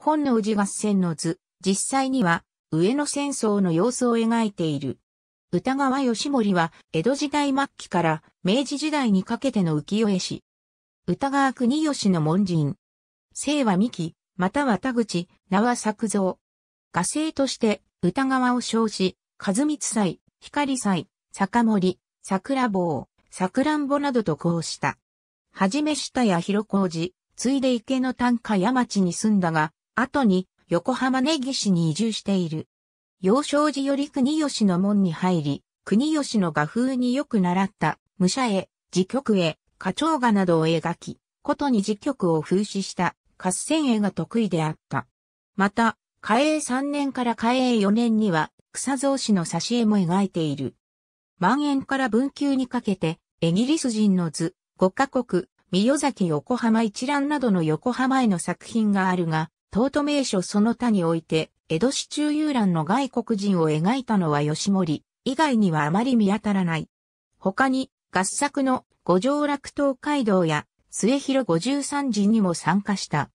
本能寺合戦の図、実際には、上野戦争の様子を描いている。歌川義盛は、江戸時代末期から明治時代にかけての浮世絵師。歌川国吉の門人。姓は三木、または田口、名は作造。画生として、歌川を称し、和光祭、光祭、酒森、桜坊、桜んぼなどとこうした。はじめ下や広小路、ついで池の短歌山地に住んだが、後に横浜根岸に移住している。幼少時より国吉の門に入り、国吉の画風によく習った武者絵、自曲絵、花鳥画などを描き、ことに自曲を風刺した合戦絵が得意であった。また、嘉永3年から嘉永4年には草造紙の挿絵も描いている。万円から文久にかけて、イギリス人の図、五カ国、三代崎横浜一覧などの横浜への作品があるが、東都名所その他において、江戸市中遊覧の外国人を描いたのは吉森、以外にはあまり見当たらない。他に、合作の五条楽東海道や末広五十三人にも参加した。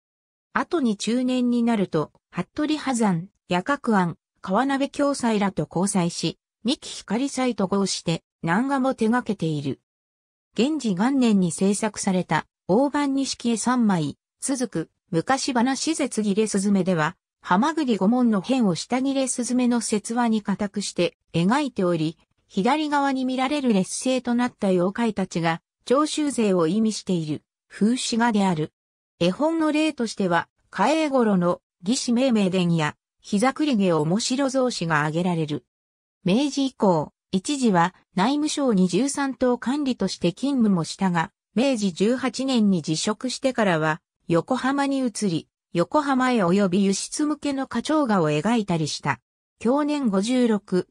後に中年になると、服部波山、夜角庵、川鍋教祭らと交際し、三木光祭と合して、南画も手掛けている。現時元年に制作された、大判錦絵三枚、続く、昔話絶切れすずめでは、ハマグリ五門の辺を下切れすずめの説話に固くして描いており、左側に見られる劣勢となった妖怪たちが、徴収税を意味している、風刺画である。絵本の例としては、嘉ゴ頃の義士命名伝や、膝栗毛面白造詞が挙げられる。明治以降、一時は内務省に13党管理として勤務もしたが、明治18年に辞職してからは、横浜に移り、横浜へ及び輸出向けの花鳥画を描いたりした。去年56。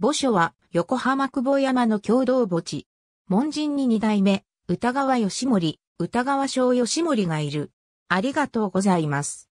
墓所は横浜久保山の共同墓地。門人に二代目、歌川義盛、歌川小義盛がいる。ありがとうございます。